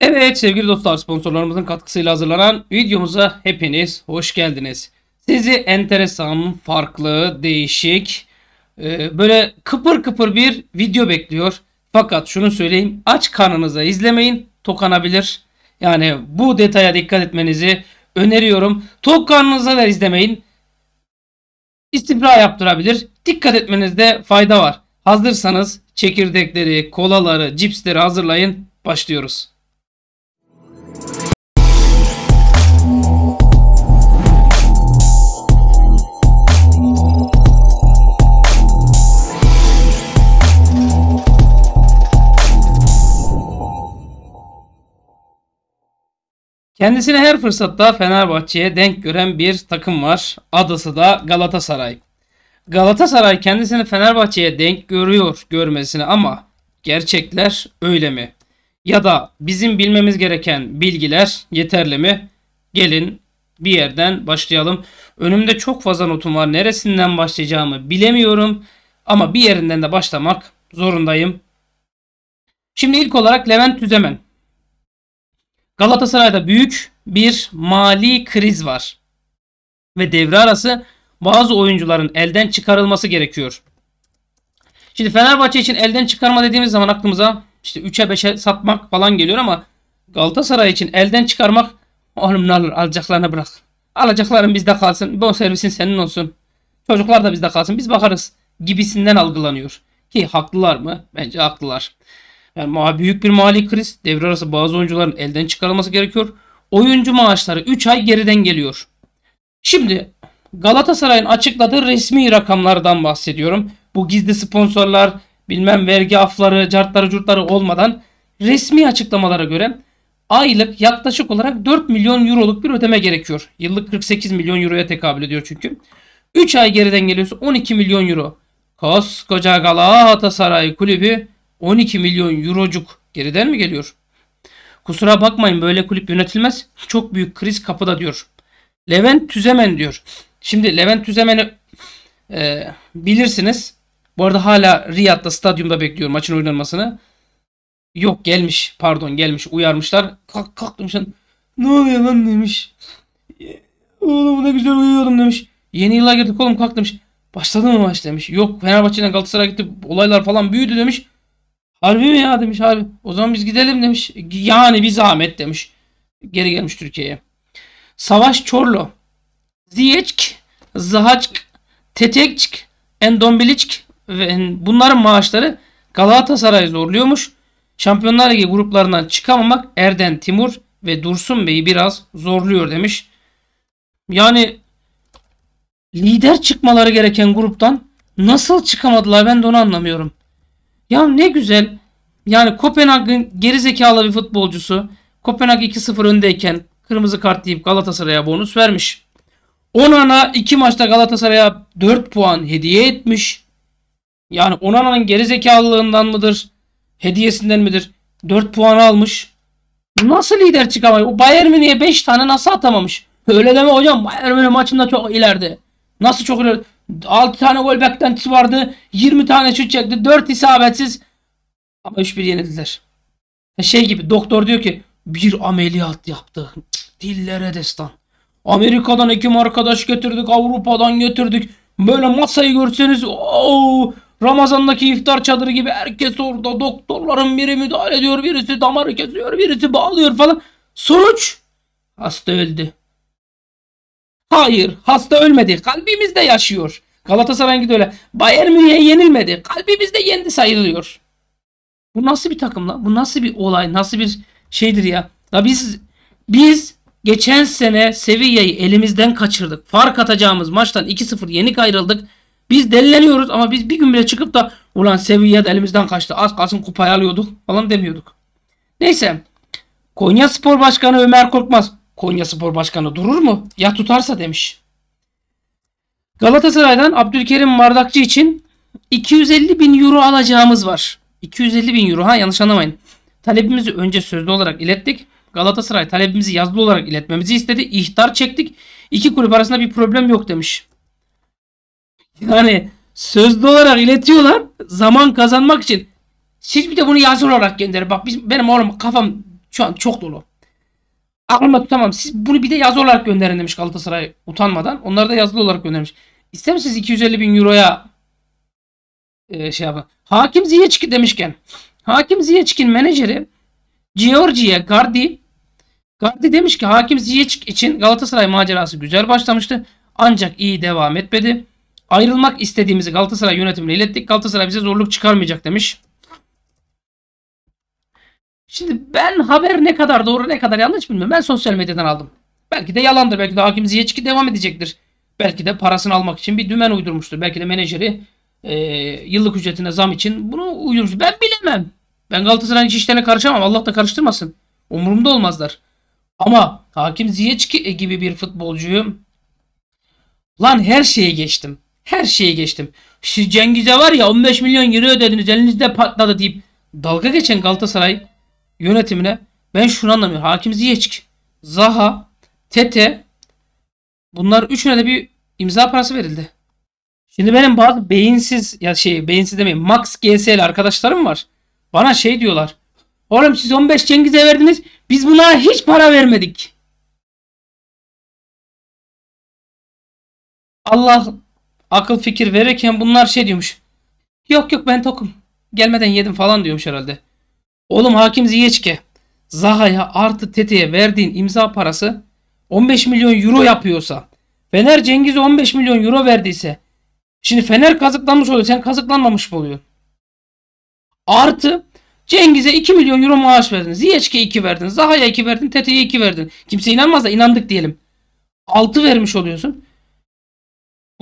Evet sevgili dostlar sponsorlarımızın katkısıyla hazırlanan videomuza hepiniz hoş geldiniz. Sizi enteresan, farklı, değişik, e, böyle kıpır kıpır bir video bekliyor. Fakat şunu söyleyeyim aç karnınıza izlemeyin tokanabilir. Yani bu detaya dikkat etmenizi öneriyorum. Tok karnınıza da izlemeyin. İstibra yaptırabilir. Dikkat etmenizde fayda var. Hazırsanız çekirdekleri, kolaları, cipsleri hazırlayın. Başlıyoruz. Kendisini her fırsatta Fenerbahçe'ye denk gören bir takım var. Adası da Galatasaray. Galatasaray kendisini Fenerbahçe'ye denk görüyor görmesine ama gerçekler öyle mi? ya da bizim bilmemiz gereken bilgiler yeterli mi? Gelin bir yerden başlayalım. Önümde çok fazla notum var. Neresinden başlayacağımı bilemiyorum ama bir yerinden de başlamak zorundayım. Şimdi ilk olarak Levent Tüzemen. Galatasaray'da büyük bir mali kriz var ve devre arası bazı oyuncuların elden çıkarılması gerekiyor. Şimdi Fenerbahçe için elden çıkarma dediğimiz zaman aklımıza işte 3'e 5'e satmak falan geliyor ama Galatasaray için elden çıkarmak oğlum ne olur alacaklarını bırak. Alacakların bizde kalsın. Bon servisin senin olsun. Çocuklar da bizde kalsın. Biz bakarız gibisinden algılanıyor. Ki haklılar mı? Bence haklılar. Yani büyük bir mali kriz. Devre arası bazı oyuncuların elden çıkarılması gerekiyor. Oyuncu maaşları 3 ay geriden geliyor. Şimdi Galatasaray'ın açıkladığı resmi rakamlardan bahsediyorum. Bu gizli sponsorlar, bilmem vergi afları, cartları, curtları olmadan resmi açıklamalara göre aylık yaklaşık olarak 4 milyon euroluk bir ödeme gerekiyor. Yıllık 48 milyon euroya tekabül ediyor çünkü. 3 ay geriden geliyorsa 12 milyon euro. Koskoca Galatasaray kulübü 12 milyon eurocuk geriden mi geliyor? Kusura bakmayın böyle kulüp yönetilmez. Çok büyük kriz kapıda diyor. Levent Tüzemen diyor. Şimdi Levent Tüzemen'i e, bilirsiniz. Bu arada hala Riyad'da stadyumda bekliyorum maçın oynanmasını. Yok gelmiş. Pardon gelmiş. Uyarmışlar. Kalk kalk demiş. Ne oluyor lan demiş. Oğlum ne güzel uyuyordum demiş. Yeni yıla girdik oğlum kalk demiş. Başladı mı maç demiş. Yok Fenerbahçe'den Galatasaray'a gitti. Olaylar falan büyüdü demiş. Harbi mi ya demiş abi O zaman biz gidelim demiş. Yani bir zahmet demiş. Geri gelmiş Türkiye'ye. Savaş Çorlu. Ziyeçk, Zahaçk, Tetekçk, Endombiliçk, ve bunların maaşları Galatasaray zorluyormuş. Şampiyonlar Ligi gruplarından çıkamamak Erden Timur ve Dursun Bey'i biraz zorluyor demiş. Yani lider çıkmaları gereken gruptan nasıl çıkamadılar ben de onu anlamıyorum. Ya ne güzel. Yani Kopenhag'ın gerizekalı bir futbolcusu Kopenhag 2-0 öndeyken kırmızı kart deyip Galatasaray'a bonus vermiş. Onana 2 maçta Galatasaray'a 4 puan hediye etmiş. Yani Onana'nın gerizekalılığından mıdır? Hediyesinden midir? 4 puan almış. Nasıl lider çıkamıyor? O Bayern Münih'e 5 tane nasıl atamamış? Öyle deme hocam. Bayern Münih maçında çok ileride. Nasıl çok ileride? 6 tane gol beklentisi vardı. 20 tane şut çekti. 4 isabetsiz. Ama 3-1 yenildiler. E şey gibi doktor diyor ki bir ameliyat yaptı. Cık, dillere destan. Amerika'dan hekim arkadaş getirdik. Avrupa'dan getirdik. Böyle masayı görseniz ooo Ramazan'daki iftar çadırı gibi herkes orada. Doktorların biri müdahale ediyor, birisi damarı kesiyor, birisi bağlıyor falan. Sonuç hasta öldü. Hayır hasta ölmedi. Kalbimizde yaşıyor. Galatasaray'ın öyle. Bayern Münih'e yenilmedi. Kalbimizde yendi sayılıyor. Bu nasıl bir takım lan? Bu nasıl bir olay? Nasıl bir şeydir ya? Ya biz biz geçen sene Sevilla'yı elimizden kaçırdık. Fark atacağımız maçtan 2-0 yenik ayrıldık. Biz delileniyoruz ama biz bir gün bile çıkıp da ulan seviyat elimizden kaçtı az kalsın kupayı alıyorduk falan demiyorduk. Neyse Konya Spor Başkanı Ömer Korkmaz Konya Spor Başkanı durur mu? Ya tutarsa demiş. Galatasaray'dan Abdülkerim Mardakçı için 250 bin euro alacağımız var. 250 bin euro ha yanlış anlamayın. Talebimizi önce sözlü olarak ilettik. Galatasaray talebimizi yazılı olarak iletmemizi istedi. İhtar çektik. İki kulüp arasında bir problem yok demiş. Yani sözlü olarak iletiyorlar zaman kazanmak için. Siz bir de bunu yazılı olarak gönderin. Bak biz, benim oğlum kafam şu an çok dolu. Aklımda tutamam. Siz bunu bir de yazılı olarak gönderin demiş Galatasaray utanmadan. Onları da yazılı olarak göndermiş. İster misiniz 250 bin euroya e, şey yapın. Hakim Ziyeçkin demişken. Hakim Ziyeçkin menajeri Giorgiye Gardi Gardi demiş ki Hakim Ziyeçik için Galatasaray macerası güzel başlamıştı. Ancak iyi devam etmedi. Ayrılmak istediğimizi Galatasaray yönetimine ilettik. Galatasaray bize zorluk çıkarmayacak demiş. Şimdi ben haber ne kadar doğru ne kadar yanlış bilmiyorum. Ben sosyal medyadan aldım. Belki de yalandır. Belki de hakim Ziyeçki devam edecektir. Belki de parasını almak için bir dümen uydurmuştur. Belki de menajeri e, yıllık ücretine zam için bunu uydurmuş. Ben bilemem. Ben Galatasaray'ın iç işlerine karışamam. Allah da karıştırmasın. Umurumda olmazlar. Ama Hakim Ziyeçki e, gibi bir futbolcuyum. lan her şeye geçtim. Her şeyi geçtim. Şu Cengiz'e var ya 15 milyon euro ödediniz elinizde patladı deyip dalga geçen Galatasaray yönetimine ben şunu anlamıyorum. Hakim Ziyech, Zaha, Tete bunlar üçüne de bir imza parası verildi. Şimdi benim bazı beyinsiz ya şey beyinsiz demeyin Max GS'li arkadaşlarım var. Bana şey diyorlar. Oğlum siz 15 Cengiz'e verdiniz. Biz buna hiç para vermedik. Allah akıl fikir verirken bunlar şey diyormuş. Yok yok ben tokum. Gelmeden yedim falan diyormuş herhalde. Oğlum Hakim Ziyeçke Zaha'ya artı Tete'ye verdiğin imza parası 15 milyon euro yapıyorsa Fener Cengiz'e 15 milyon euro verdiyse şimdi Fener kazıklanmış oluyor sen kazıklanmamış mı oluyor? Artı Cengiz'e 2 milyon euro maaş verdin. Ziyeçke 2 verdin. Zaha'ya 2 verdin. Tete'ye 2 verdin. Kimse inanmaz da inandık diyelim. 6 vermiş oluyorsun.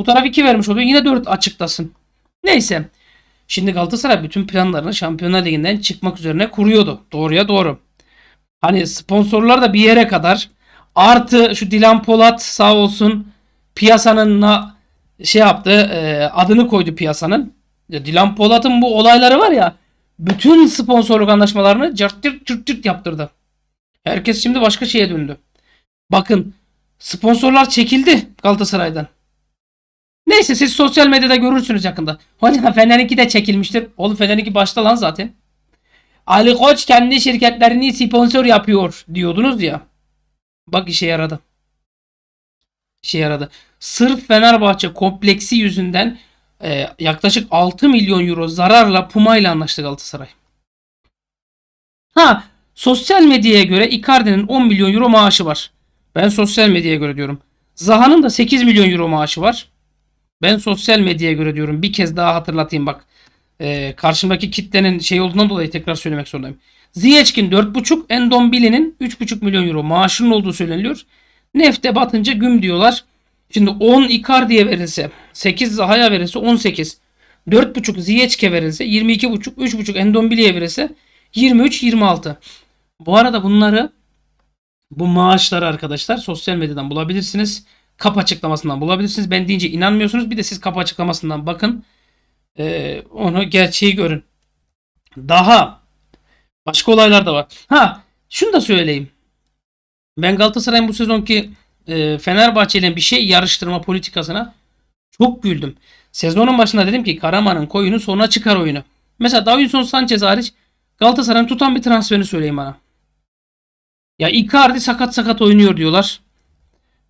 Bu taraf 2 vermiş oluyor. Yine 4 açıktasın. Neyse. Şimdi Galatasaray bütün planlarını Şampiyonlar Ligi'nden çıkmak üzerine kuruyordu. Doğruya doğru. Hani sponsorlar da bir yere kadar. Artı şu Dilan Polat sağ olsun piyasanın şey yaptı e, adını koydu piyasanın. Dilan Polat'ın bu olayları var ya bütün sponsorluk anlaşmalarını cırt cırt cırt cırt yaptırdı. Herkes şimdi başka şeye döndü. Bakın sponsorlar çekildi Galatasaray'dan. Neyse siz sosyal medyada görürsünüz yakında. Hocam Fener 2 de çekilmiştir. Oğlum Fener 2 başta lan zaten. Ali Koç kendi şirketlerini sponsor yapıyor diyordunuz ya. Bak işe yaradı. İşe yaradı. Sırf Fenerbahçe kompleksi yüzünden e, yaklaşık 6 milyon euro zararla Puma ile anlaştı Galatasaray. Ha sosyal medyaya göre Icardi'nin 10 milyon euro maaşı var. Ben sosyal medyaya göre diyorum. Zaha'nın da 8 milyon euro maaşı var. Ben sosyal medyaya göre diyorum. Bir kez daha hatırlatayım bak. E, karşımdaki kitlenin şey olduğundan dolayı tekrar söylemek zorundayım. Ziyechkin 4,5, Endombili'nin 3,5 milyon euro maaşının olduğu söyleniliyor. Nefte batınca güm diyorlar. Şimdi 10 Icardi'ye verilse, 8 Zaha'ya verilse 18. 4,5 Ziyechke verilse, 22,5, 3,5 Endombili'ye verilse 23, 26. Bu arada bunları bu maaşları arkadaşlar sosyal medyadan bulabilirsiniz kap açıklamasından bulabilirsiniz. Ben deyince inanmıyorsunuz. Bir de siz kap açıklamasından bakın. Ee, onu gerçeği görün. Daha başka olaylar da var. Ha şunu da söyleyeyim. Ben Galatasaray'ın bu sezonki e, Fenerbahçe'yle bir şey yarıştırma politikasına çok güldüm. Sezonun başında dedim ki Karaman'ın koyunu sonra çıkar oyunu. Mesela Davinson Sanchez hariç Galatasaray'ın tutan bir transferini söyleyeyim bana. Ya Icardi sakat sakat oynuyor diyorlar.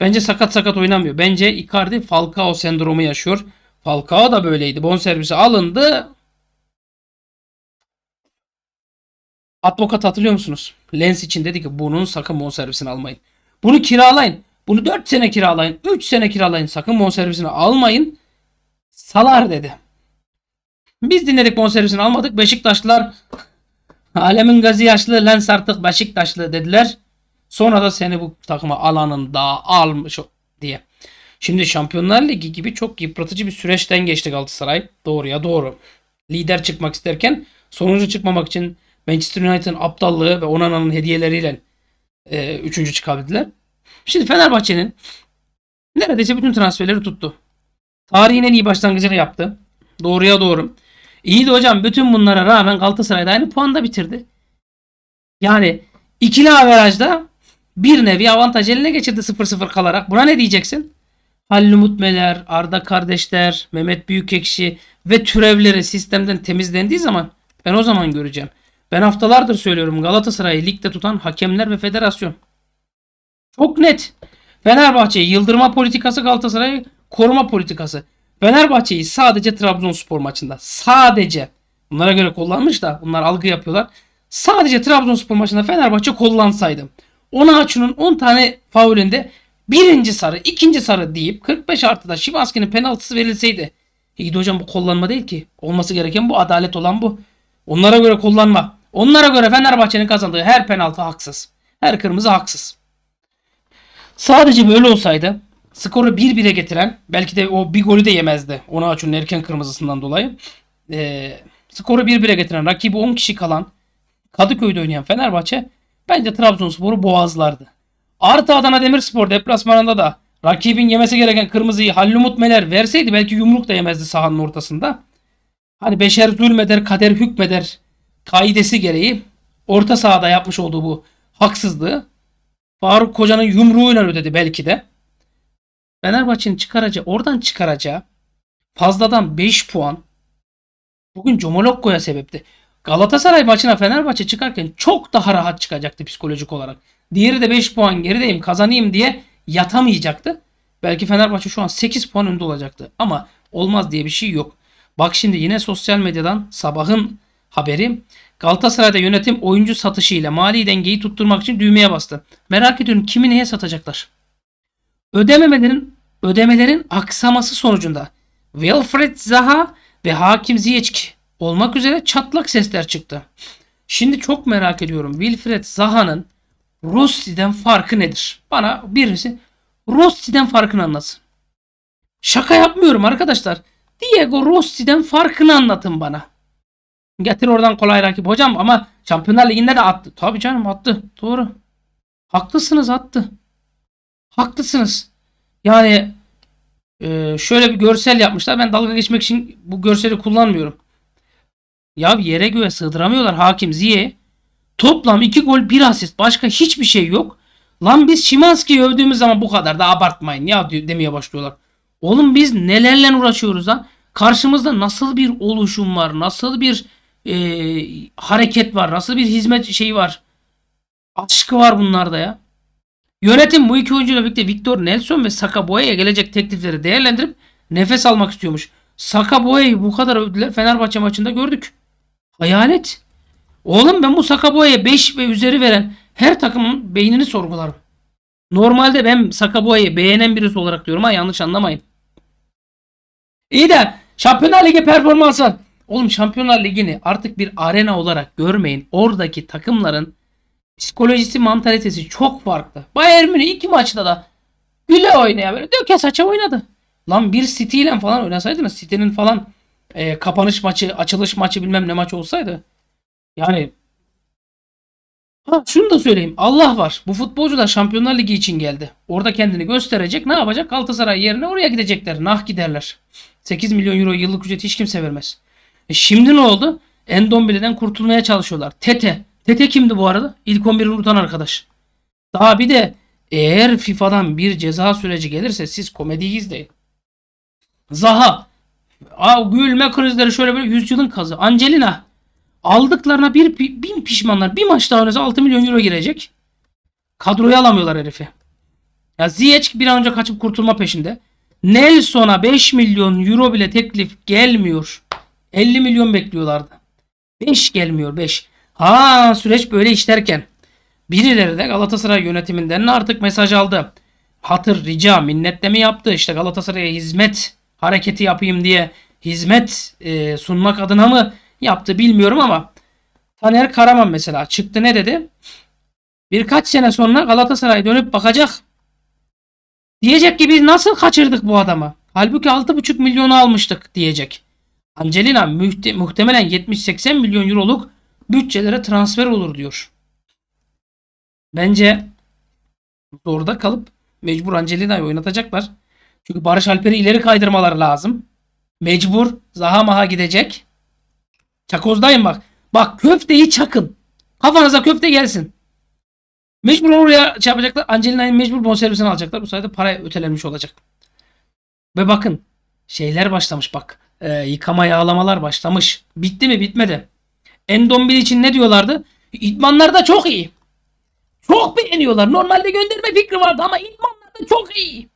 Bence sakat sakat oynamıyor. Bence Icardi Falcao sendromu yaşıyor. Falcao da böyleydi. Bonservisi alındı. Advokat hatırlıyor musunuz? Lens için dedi ki bunun sakın bonservisini almayın. Bunu kiralayın. Bunu 4 sene kiralayın. 3 sene kiralayın. Sakın bonservisini almayın. Salar dedi. Biz dinledik bonservisini almadık. Beşiktaşlılar alemin gazi yaşlı Lens artık Beşiktaşlı dediler. Sonra da seni bu takıma alanın daha almış diye. Şimdi Şampiyonlar Ligi gibi çok yıpratıcı bir süreçten geçti Galatasaray. Doğruya doğru. Lider çıkmak isterken sonuncu çıkmamak için Manchester United'ın aptallığı ve Onana'nın hediyeleriyle e, üçüncü çıkabildiler. Şimdi Fenerbahçe'nin neredeyse bütün transferleri tuttu. Tarihin en iyi başlangıcını yaptı. Doğruya doğru. İyi de hocam bütün bunlara rağmen Galatasaray'da aynı puanda bitirdi. Yani ikili averajda bir nevi avantaj eline geçirdi 0-0 kalarak. Buna ne diyeceksin? Halil Mutmeler, Arda Kardeşler, Mehmet Büyükekşi ve türevleri sistemden temizlendiği zaman ben o zaman göreceğim. Ben haftalardır söylüyorum Galatasaray'ı ligde tutan hakemler ve federasyon. Çok net. Fenerbahçe yıldırma politikası Galatasaray'ı koruma politikası. Fenerbahçe'yi sadece Trabzonspor maçında sadece bunlara göre kullanmış da bunlar algı yapıyorlar. Sadece Trabzonspor maçında Fenerbahçe kullansaydım. Onaçu'nun 10 tane faulünde birinci sarı, ikinci sarı deyip 45 artıda Şivaski'nin penaltısı verilseydi. E İyi hocam bu kullanma değil ki. Olması gereken bu. Adalet olan bu. Onlara göre kullanma. Onlara göre Fenerbahçe'nin kazandığı her penaltı haksız. Her kırmızı haksız. Sadece böyle olsaydı skoru 1-1'e getiren belki de o bir golü de yemezdi. Ona açın erken kırmızısından dolayı. E, skoru 1-1'e getiren rakibi 10 kişi kalan Kadıköy'de oynayan Fenerbahçe Bence Trabzonspor'u boğazlardı. Artı Adana Demirspor deplasmanında da rakibin yemesi gereken kırmızıyı Hallumut Meler verseydi belki yumruk da yemezdi sahanın ortasında. Hani beşer zulmeder, kader hükmeder kaidesi gereği orta sahada yapmış olduğu bu haksızlığı Faruk Koca'nın yumruğuyla ödedi belki de. Fenerbahçe'nin çıkaracağı, oradan çıkaracağı fazladan 5 puan bugün Comolokko'ya sebepti. Galatasaray maçına Fenerbahçe çıkarken çok daha rahat çıkacaktı psikolojik olarak. Diğeri de 5 puan gerideyim kazanayım diye yatamayacaktı. Belki Fenerbahçe şu an 8 puan önde olacaktı. Ama olmaz diye bir şey yok. Bak şimdi yine sosyal medyadan sabahın haberi. Galatasaray'da yönetim oyuncu satışı ile mali dengeyi tutturmak için düğmeye bastı. Merak ediyorum kimi neye satacaklar? Ödememelerin ödemelerin aksaması sonucunda Wilfred Zaha ve Hakim Ziyech olmak üzere çatlak sesler çıktı. Şimdi çok merak ediyorum Wilfred Zaha'nın Rossi'den farkı nedir? Bana birisi Rossi'den farkını anlatsın. Şaka yapmıyorum arkadaşlar. Diego Rossi'den farkını anlatın bana. Getir oradan kolay rakip hocam ama Şampiyonlar Ligi'nde de attı. Tabii canım attı. Doğru. Haklısınız attı. Haklısınız. Yani e, şöyle bir görsel yapmışlar. Ben dalga geçmek için bu görseli kullanmıyorum. Ya yere göğe sığdıramıyorlar Hakim Ziye. Toplam 2 gol 1 asist. Başka hiçbir şey yok. Lan biz Şimanski'yi övdüğümüz zaman bu kadar da abartmayın ya demeye başlıyorlar. Oğlum biz nelerle uğraşıyoruz lan? Karşımızda nasıl bir oluşum var? Nasıl bir e, hareket var? Nasıl bir hizmet şeyi var? Aşkı var bunlarda ya. Yönetim bu iki oyuncuyla birlikte Victor Nelson ve Saka Boya'ya gelecek teklifleri değerlendirip nefes almak istiyormuş. Saka Boya'yı bu kadar övdüler Fenerbahçe maçında gördük. Hayalet. Oğlum ben bu Sakaboya'ya 5 ve üzeri veren her takımın beynini sorgularım. Normalde ben Sakaboya'yı beğenen birisi olarak diyorum ha yanlış anlamayın. İyi de Şampiyonlar Ligi performansı. Oğlum Şampiyonlar Ligi'ni artık bir arena olarak görmeyin. Oradaki takımların psikolojisi, mantalitesi çok farklı. Bayern Münih iki maçta da güle oynaya böyle döke saça oynadı. Lan bir City ile falan oynasaydınız City'nin falan e, kapanış maçı, açılış maçı bilmem ne maç olsaydı. Yani ha, şunu da söyleyeyim. Allah var. Bu futbolcular Şampiyonlar Ligi için geldi. Orada kendini gösterecek. Ne yapacak? Galatasaray yerine oraya gidecekler. Nah giderler. 8 milyon euro yıllık ücreti hiç kimse vermez. E şimdi ne oldu? Endombile'den kurtulmaya çalışıyorlar. Tete. Tete kimdi bu arada? İlk 11'i unutan arkadaş. Daha bir de eğer FIFA'dan bir ceza süreci gelirse siz komediyi izleyin. Zaha Aa, gülme krizleri şöyle böyle yüzyılın kazı. Angelina aldıklarına bir bin pişmanlar. Bir maç daha önce 6 milyon euro girecek. Kadroyu alamıyorlar herifi. Ya Ziyech bir an önce kaçıp kurtulma peşinde. Nelson'a 5 milyon euro bile teklif gelmiyor. 50 milyon bekliyorlardı. 5 gelmiyor 5. Ha süreç böyle işlerken birileri de Galatasaray yönetiminden artık mesaj aldı. Hatır, rica, minnetle mi yaptı. İşte Galatasaray'a hizmet hareketi yapayım diye hizmet e, sunmak adına mı yaptı bilmiyorum ama Taner Karaman mesela çıktı ne dedi? Birkaç sene sonra Galatasaray dönüp bakacak. Diyecek ki biz nasıl kaçırdık bu adamı? Halbuki 6,5 milyonu almıştık diyecek. Angelina mühte muhtemelen 70-80 milyon euroluk bütçelere transfer olur diyor. Bence orada kalıp mecbur Angelina'yı oynatacaklar. Çünkü Barış Alper'i ileri kaydırmaları lazım. Mecbur. Zaha Maha gidecek. Çakoz'dayım bak. Bak köfteyi çakın. Kafanıza köfte gelsin. Mecbur oraya şey yapacaklar. Angelina'yı mecbur bonservisini alacaklar. Bu sayede para ötelenmiş olacak. Ve bakın şeyler başlamış bak. E, yıkama yağlamalar başlamış. Bitti mi? Bitmedi. Endombil için ne diyorlardı? da çok iyi. Çok beğeniyorlar. Normalde gönderme fikri vardı ama da çok iyi.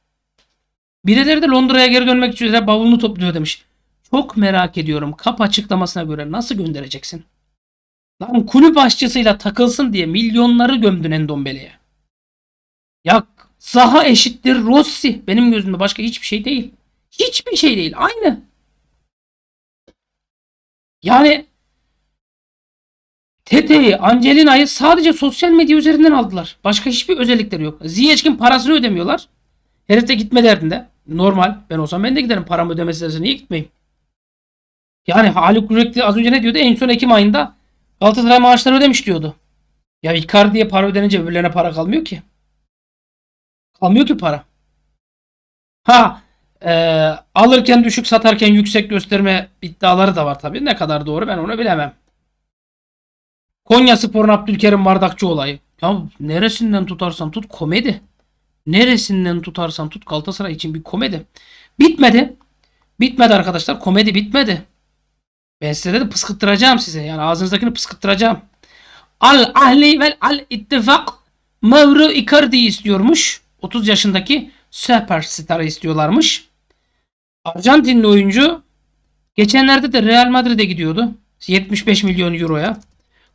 Birileri de Londra'ya geri dönmek üzere de bavulunu topluyor demiş. Çok merak ediyorum. Kap açıklamasına göre nasıl göndereceksin? Lan kulüp aşçısıyla takılsın diye milyonları gömdün Endombele'ye. Ya Zaha eşittir Rossi. Benim gözümde başka hiçbir şey değil. Hiçbir şey değil. Aynı. Yani Tete'yi, Angelina'yı sadece sosyal medya üzerinden aldılar. Başka hiçbir özellikleri yok. Ziyech'in parasını ödemiyorlar. Herif de gitme derdinde. Normal. Ben olsam ben de giderim. Paramı ödemesi lazım. Niye gitmeyeyim? Yani Haluk Rekli az önce ne diyordu? En son Ekim ayında Galatasaray maaşları ödemiş diyordu. Ya diye para ödenince öbürlerine para kalmıyor ki. Kalmıyor ki para. Ha e, alırken düşük satarken yüksek gösterme iddiaları da var tabii. Ne kadar doğru ben onu bilemem. Konya Spor'un Abdülkerim Bardakçı olayı. Ya neresinden tutarsan tut komedi neresinden tutarsan tut Galatasaray için bir komedi. Bitmedi. Bitmedi arkadaşlar. Komedi bitmedi. Ben size de pıskıttıracağım size. Yani ağzınızdakini pıskıttıracağım. Al Ahli vel Al ittifak Mavru Icardi'yi istiyormuş. 30 yaşındaki süperstarı istiyorlarmış. Arjantinli oyuncu geçenlerde de Real Madrid'e gidiyordu. 75 milyon euroya.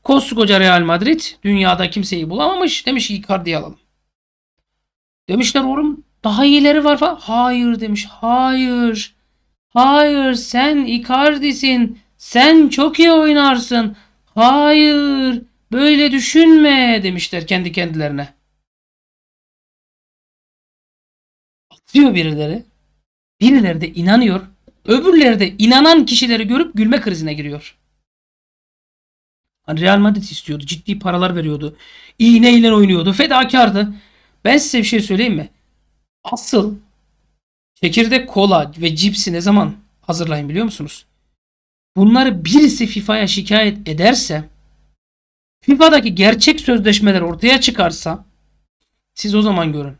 Koskoca Real Madrid dünyada kimseyi bulamamış. Demiş Icardi'yi alalım. Demişler oğlum daha iyileri var falan. Hayır demiş. Hayır. Hayır sen Icardi'sin. Sen çok iyi oynarsın. Hayır. Böyle düşünme demişler kendi kendilerine. Atıyor birileri. Birileri de inanıyor. Öbürleri de inanan kişileri görüp gülme krizine giriyor. Hani Real Madrid istiyordu. Ciddi paralar veriyordu. İğneyle oynuyordu. Fedakardı. Ben size bir şey söyleyeyim mi? Asıl çekirdek kola ve cipsi ne zaman hazırlayın biliyor musunuz? Bunları birisi FIFA'ya şikayet ederse FIFA'daki gerçek sözleşmeler ortaya çıkarsa siz o zaman görün.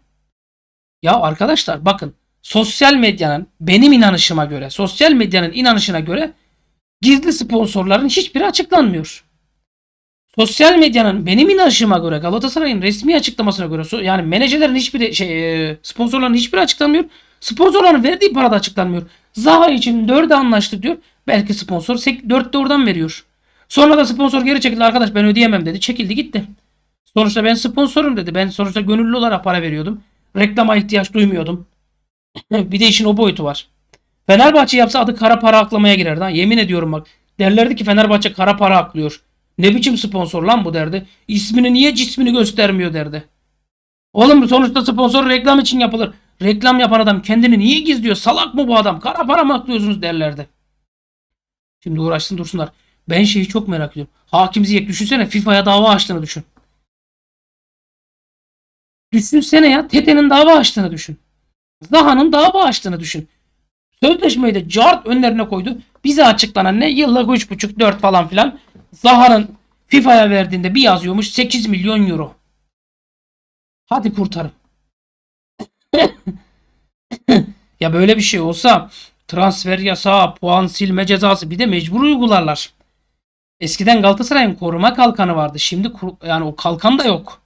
Ya arkadaşlar bakın sosyal medyanın benim inanışıma göre, sosyal medyanın inanışına göre gizli sponsorların hiçbiri açıklanmıyor. Sosyal medyanın benim inanışıma göre Galatasaray'ın resmi açıklamasına göre yani menajerlerin hiçbir şey e, sponsorların hiçbir açıklanmıyor. Sponsorların verdiği para da açıklanmıyor. Zaha için 4'e anlaştık diyor. Belki sponsor 4'te oradan veriyor. Sonra da sponsor geri çekildi arkadaş ben ödeyemem dedi. Çekildi gitti. Sonuçta ben sponsorum dedi. Ben sonuçta gönüllü olarak para veriyordum. Reklama ihtiyaç duymuyordum. bir de işin o boyutu var. Fenerbahçe yapsa adı kara para aklamaya girerdi. Yemin ediyorum bak. Derlerdi ki Fenerbahçe kara para aklıyor. Ne biçim sponsor lan bu derdi. İsmini niye cismini göstermiyor derdi. Oğlum sonuçta sponsor reklam için yapılır. Reklam yapan adam kendini niye gizliyor? Salak mı bu adam? Kara para mı aklıyorsunuz derlerdi. Şimdi uğraşsın dursunlar. Ben şeyi çok merak ediyorum. Hakim Ziyek düşünsene FIFA'ya dava açtığını düşün. Düşünsene ya Tete'nin dava açtığını düşün. Zaha'nın dava açtığını düşün. Sözleşmeyi de cart önlerine koydu. Bize açıklanan ne? Yıllık 3,5-4 falan filan. Zahar'ın FIFA'ya verdiğinde bir yazıyormuş 8 milyon euro. Hadi kurtarın. ya böyle bir şey olsa transfer yasağı, puan silme cezası bir de mecbur uygularlar. Eskiden Galatasaray'ın koruma kalkanı vardı. Şimdi yani o kalkan da yok.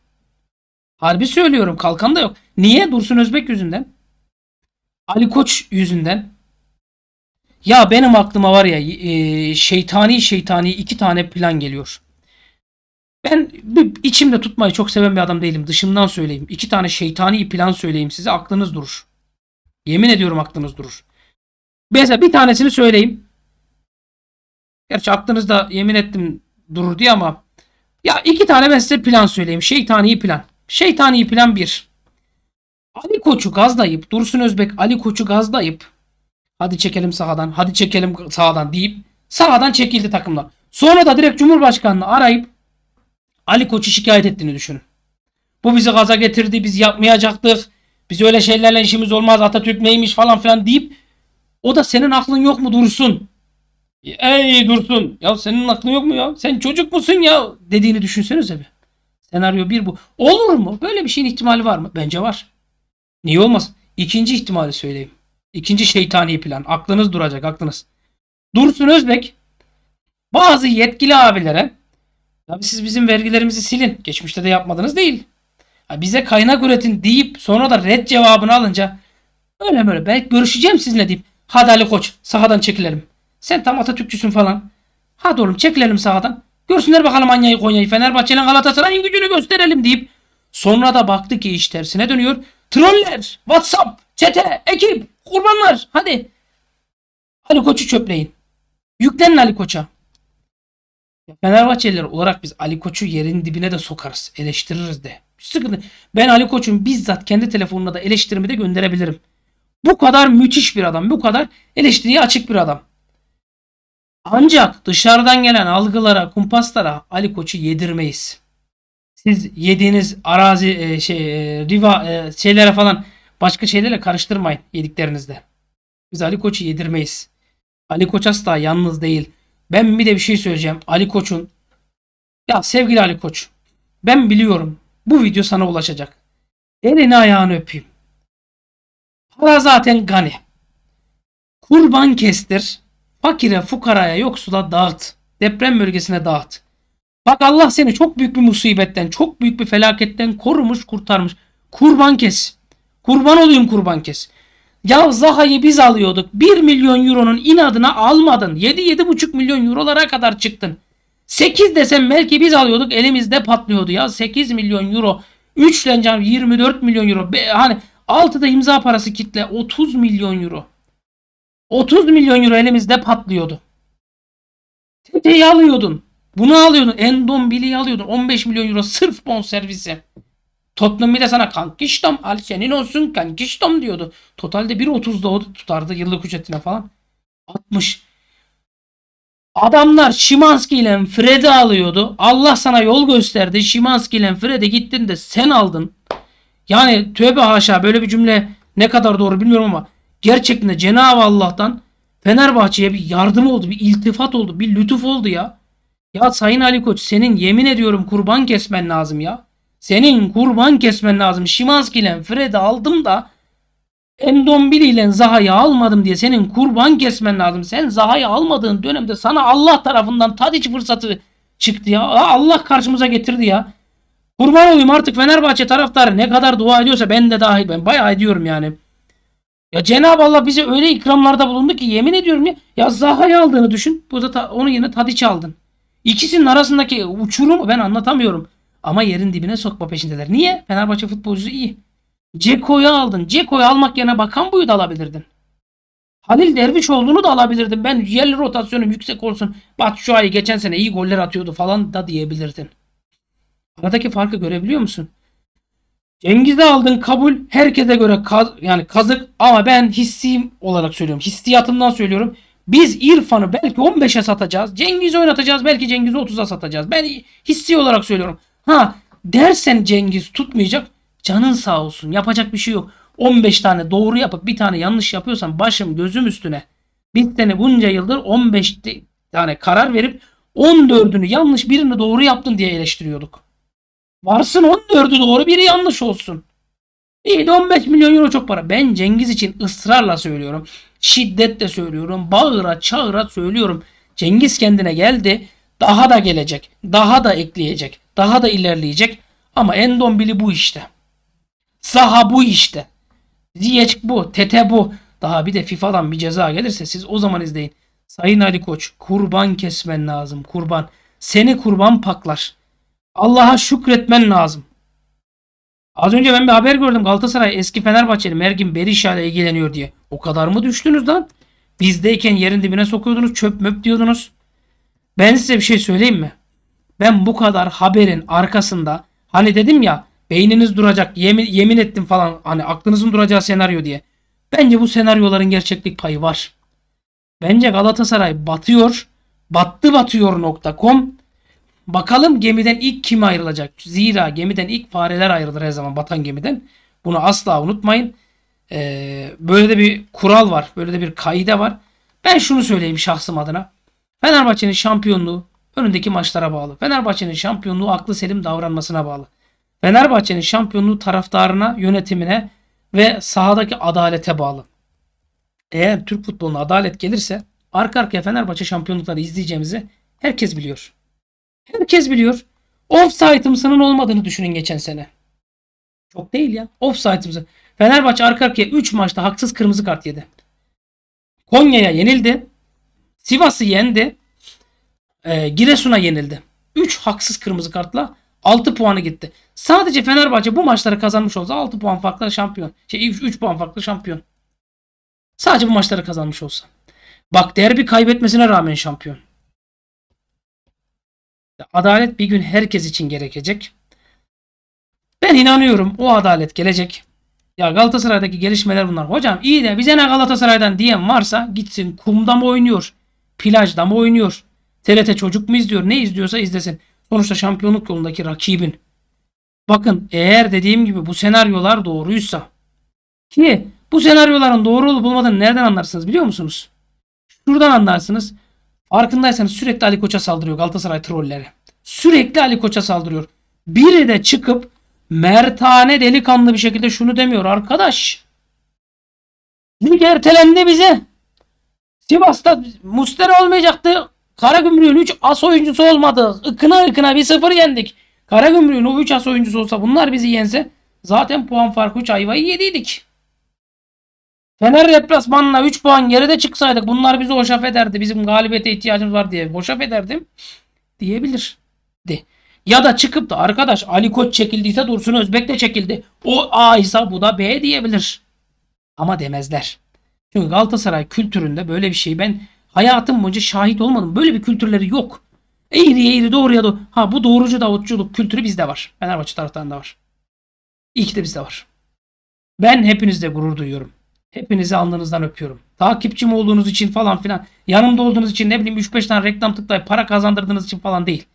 Harbi söylüyorum kalkan da yok. Niye? Dursun Özbek yüzünden. Ali Koç yüzünden. Ya benim aklıma var ya e, şeytani şeytani iki tane plan geliyor. Ben içimde tutmayı çok seven bir adam değilim. Dışımdan söyleyeyim. İki tane şeytani plan söyleyeyim size. Aklınız durur. Yemin ediyorum aklınız durur. Mesela bir tanesini söyleyeyim. Gerçi aklınızda yemin ettim durur diye ama ya iki tane ben size plan söyleyeyim. Şeytani plan. Şeytani plan bir. Ali Koç'u gazlayıp Dursun Özbek Ali Koç'u gazlayıp Hadi çekelim sahadan. Hadi çekelim sahadan deyip sahadan çekildi takımla. Sonra da direkt Cumhurbaşkanı'nı arayıp Ali Koç'u şikayet ettiğini düşünün. Bu bizi gaza getirdi. Biz yapmayacaktık. Biz öyle şeylerle işimiz olmaz. Atatürk neymiş falan filan deyip o da senin aklın yok mu Dursun? Ey Dursun. Ya senin aklın yok mu ya? Sen çocuk musun ya? Dediğini düşünsenize bir. Senaryo bir bu. Olur mu? Böyle bir şeyin ihtimali var mı? Bence var. Niye olmaz? İkinci ihtimali söyleyeyim. İkinci şeytani plan. Aklınız duracak aklınız. Dursun Özbek bazı yetkili abilere tabi siz bizim vergilerimizi silin. Geçmişte de yapmadınız değil. bize kaynak üretin deyip sonra da red cevabını alınca öyle böyle belki görüşeceğim sizinle deyip hadi Ali Koç sahadan çekilelim. Sen tam Atatürkçüsün falan. Hadi oğlum çekilelim sahadan. Görsünler bakalım Anya'yı Konya'yı Fenerbahçe'yle Galatasaray'ın gücünü gösterelim deyip sonra da baktı ki iş tersine dönüyor. Troller, Whatsapp, çete, ekip Kurbanlar hadi. Ali Koç'u çöpleyin. Yüklenin Ali Koç'a. Fenerbahçeliler olarak biz Ali Koç'u yerin dibine de sokarız. Eleştiririz de. sıkıntı. Ben Ali Koç'un bizzat kendi telefonuna da eleştirimi de gönderebilirim. Bu kadar müthiş bir adam. Bu kadar eleştiriye açık bir adam. Ancak dışarıdan gelen algılara, kumpaslara Ali Koç'u yedirmeyiz. Siz yediğiniz arazi e, şey e, riva e, şeylere falan Başka şeylerle karıştırmayın yediklerinizde. Biz Ali Koç'u yedirmeyiz. Ali Koç asla yalnız değil. Ben bir de bir şey söyleyeceğim. Ali Koç'un ya sevgili Ali Koç ben biliyorum bu video sana ulaşacak. Elini ayağını öpeyim. Para zaten gani. Kurban kestir. Fakire, fukaraya, yoksula dağıt. Deprem bölgesine dağıt. Bak Allah seni çok büyük bir musibetten, çok büyük bir felaketten korumuş, kurtarmış. Kurban kes. Kurban olayım kurban kes. Ya Zaha'yı biz alıyorduk. 1 milyon euronun inadına almadın. 7-7,5 milyon eurolara kadar çıktın. 8 desem belki biz alıyorduk elimizde patlıyordu ya. 8 milyon euro. 3 lencam 24 milyon euro. Be, hani 6'da imza parası kitle 30 milyon euro. 30 milyon euro elimizde patlıyordu. Tete'yi alıyordun. Bunu alıyordun. Endon Billy'i alıyordun. 15 milyon euro sırf bon servisi. Tottenham bir de sana kankiştom al senin olsun kankiştom diyordu. Totalde 1.30'da o tutardı yıllık ücretine falan. 60. Adamlar Şimanski ile Fred'i alıyordu. Allah sana yol gösterdi. Şimanski ile Fred'e gittin de sen aldın. Yani tövbe haşa böyle bir cümle ne kadar doğru bilmiyorum ama gerçekten de Cenab-ı Allah'tan Fenerbahçe'ye bir yardım oldu, bir iltifat oldu, bir lütuf oldu ya. Ya Sayın Ali Koç senin yemin ediyorum kurban kesmen lazım ya. Senin kurban kesmen lazım. Şimanski ile Fred'i aldım da Endombili ile Zaha'yı almadım diye senin kurban kesmen lazım. Sen Zaha'yı almadığın dönemde sana Allah tarafından Tadiç fırsatı çıktı ya. Allah karşımıza getirdi ya. Kurban olayım artık Fenerbahçe taraftarı ne kadar dua ediyorsa ben de dahil ben bayağı ediyorum yani. Ya Cenab-ı Allah bize öyle ikramlarda bulundu ki yemin ediyorum ya. Ya Zaha'yı aldığını düşün. Burada ta, onun yerine Tadiç'i aldın. İkisinin arasındaki uçurumu ben anlatamıyorum. Ama yerin dibine sokma peşindeler. Niye? Fenerbahçe futbolcusu iyi. Ceko'yu aldın. Ceko'yu almak yerine Bakan Buyu da alabilirdin. Halil Derviş olduğunu da alabilirdin. Ben yerli rotasyonum yüksek olsun. Batu Şua'yı geçen sene iyi goller atıyordu falan da diyebilirdin. Aradaki farkı görebiliyor musun? Cengiz'i aldın kabul. Herkese göre kaz, yani kazık ama ben hissiyim olarak söylüyorum. Hissiyatımdan söylüyorum. Biz İrfan'ı belki 15'e satacağız. Cengiz'i oynatacağız. Belki Cengiz'i 30'a satacağız. Ben hissi olarak söylüyorum. Ha dersen Cengiz tutmayacak canın sağ olsun yapacak bir şey yok. 15 tane doğru yapıp bir tane yanlış yapıyorsan başım gözüm üstüne. Bir sene bunca yıldır 15 tane karar verip 14'ünü yanlış birini doğru yaptın diye eleştiriyorduk. Varsın 14'ü doğru biri yanlış olsun. İyi de 15 milyon euro çok para. Ben Cengiz için ısrarla söylüyorum. Şiddetle söylüyorum. Bağıra çağıra söylüyorum. Cengiz kendine geldi. Daha da gelecek, daha da ekleyecek, daha da ilerleyecek ama Endombili bu işte. Zaha bu işte. Ziyech bu, Tete bu. Daha bir de FIFA'dan bir ceza gelirse siz o zaman izleyin. Sayın Ali Koç kurban kesmen lazım kurban. Seni kurban paklar. Allah'a şükretmen lazım. Az önce ben bir haber gördüm Galatasaray eski Fenerbahçeli Mergin Berisha ile ilgileniyor diye. O kadar mı düştünüz lan? Bizdeyken yerin dibine sokuyordunuz çöp möp diyordunuz. Ben size bir şey söyleyeyim mi? Ben bu kadar haberin arkasında hani dedim ya beyniniz duracak yemin, yemin ettim falan hani aklınızın duracağı senaryo diye. Bence bu senaryoların gerçeklik payı var. Bence Galatasaray batıyor. Battı batıyor nokta.com. Bakalım gemiden ilk kim ayrılacak? Zira gemiden ilk fareler ayrılır her zaman batan gemiden. Bunu asla unutmayın. Ee, böyle de bir kural var. Böyle de bir kaide var. Ben şunu söyleyeyim şahsım adına. Fenerbahçe'nin şampiyonluğu önündeki maçlara bağlı. Fenerbahçe'nin şampiyonluğu aklı selim davranmasına bağlı. Fenerbahçe'nin şampiyonluğu taraftarına, yönetimine ve sahadaki adalete bağlı. Eğer Türk futboluna adalet gelirse arka arkaya Fenerbahçe şampiyonlukları izleyeceğimizi herkes biliyor. Herkes biliyor. Offside'ımsının olmadığını düşünün geçen sene. Çok değil ya. Offside'ımsı. Fenerbahçe arka arkaya 3 maçta haksız kırmızı kart yedi. Konya'ya yenildi. Sivas'ı yendi. Ee, Giresun'a yenildi. 3 haksız kırmızı kartla 6 puanı gitti. Sadece Fenerbahçe bu maçları kazanmış olsa 6 puan farklı şampiyon. Şey 3, 3 puan farklı şampiyon. Sadece bu maçları kazanmış olsa. Bak derbi kaybetmesine rağmen şampiyon. Adalet bir gün herkes için gerekecek. Ben inanıyorum o adalet gelecek. Ya Galatasaray'daki gelişmeler bunlar. Hocam iyi de bize ne Galatasaray'dan diyen varsa gitsin kumda mı oynuyor? Plajda mı oynuyor? TRT çocuk mu izliyor? Ne izliyorsa izlesin. Sonuçta şampiyonluk yolundaki rakibin. Bakın eğer dediğim gibi bu senaryolar doğruysa ki bu senaryoların doğru olup olmadığını nereden anlarsınız biliyor musunuz? Şuradan anlarsınız. Arkındaysanız sürekli Ali Koç'a saldırıyor Galatasaray trolleri. Sürekli Ali Koç'a saldırıyor. Biri de çıkıp mertane delikanlı bir şekilde şunu demiyor arkadaş. Lig ertelendi bize. Sivas'ta muster olmayacaktı. Karagümrük'ün 3 as oyuncusu olmadı. Ikına ıkına 1-0 yendik. Karagümrük'ün o 3 as oyuncusu olsa bunlar bizi yense zaten puan farkı 3 ayvayı yediydik. Fener deplasmanına 3 puan geride çıksaydık bunlar bizi hoşaf ederdi. Bizim galibiyete ihtiyacımız var diye hoşaf ederdim diyebilirdi. Ya da çıkıp da arkadaş Ali Koç çekildiyse Dursun Özbek de çekildi. O A ise bu da B diyebilir. Ama demezler. Çünkü Galatasaray kültüründe böyle bir şey ben hayatım boyunca şahit olmadım. Böyle bir kültürleri yok. Eğri eğri doğruya doğru. Ha bu doğrucu davutçuluk kültürü bizde var. Fenerbahçe taraftarında var. İyi ki de bizde var. Ben hepinizle gurur duyuyorum. Hepinizi alnınızdan öpüyorum. Takipçim olduğunuz için falan filan. Yanımda olduğunuz için ne bileyim 3-5 tane reklam tıklayıp para kazandırdığınız için falan değil.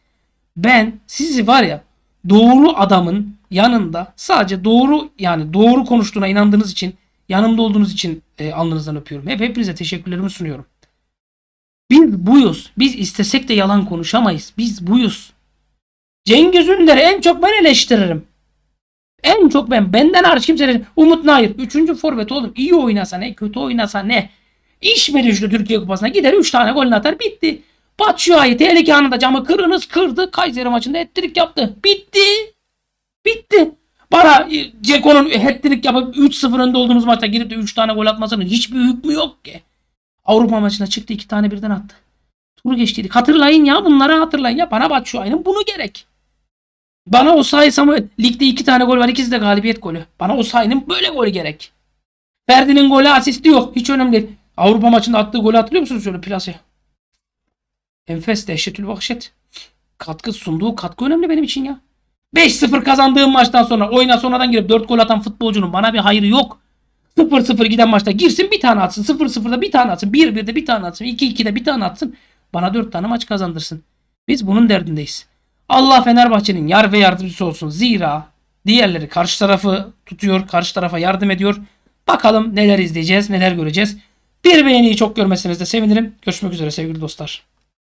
Ben sizi var ya doğru adamın yanında sadece doğru yani doğru konuştuğuna inandığınız için Yanımda olduğunuz için e, alnınızdan öpüyorum. Hep hepinize teşekkürlerimi sunuyorum. Biz buyuz. Biz istesek de yalan konuşamayız. Biz buyuz. Cengiz Ünder'i en çok ben eleştiririm. En çok ben. Benden hariç kimse Umut nayır? Üçüncü forvet oğlum. İyi oynasa ne? Kötü oynasa ne? İş mi düştü Türkiye Kupası'na? Gider 3 tane gol atar. Bitti. Batshuayi tehlike anında camı kırınız kırdı. Kayseri maçında ettirik yaptı. Bitti. Bitti. Bana e, Ceko'nun hat-trick yapıp 3-0 önde olduğumuz maçta girip de 3 tane gol atmasının hiçbir hükmü yok ki. Avrupa maçına çıktı 2 tane birden attı. Turu geçtiydik. Hatırlayın ya bunları hatırlayın ya. Bana bak şu ayının bunu gerek. Bana o sayı Samuel. Ligde 2 tane gol var. ikisi de galibiyet golü. Bana o sayının böyle golü gerek. Ferdi'nin golü asisti yok. Hiç önemli değil. Avrupa maçında attığı golü hatırlıyor musunuz şöyle plasaya? Enfes dehşetül vahşet. Katkı sunduğu katkı önemli benim için ya. 5-0 kazandığım maçtan sonra oyuna sonradan girip 4 gol atan futbolcunun bana bir hayrı yok. 0-0 giden maçta girsin bir tane atsın. 0-0'da bir tane atsın. 1-1'de bir tane atsın. 2-2'de bir tane atsın. Bana 4 tane maç kazandırsın. Biz bunun derdindeyiz. Allah Fenerbahçe'nin yar ve yardımcısı olsun. Zira diğerleri karşı tarafı tutuyor. Karşı tarafa yardım ediyor. Bakalım neler izleyeceğiz, neler göreceğiz. Bir beğeniyi çok görmeseniz de sevinirim. Görüşmek üzere sevgili dostlar.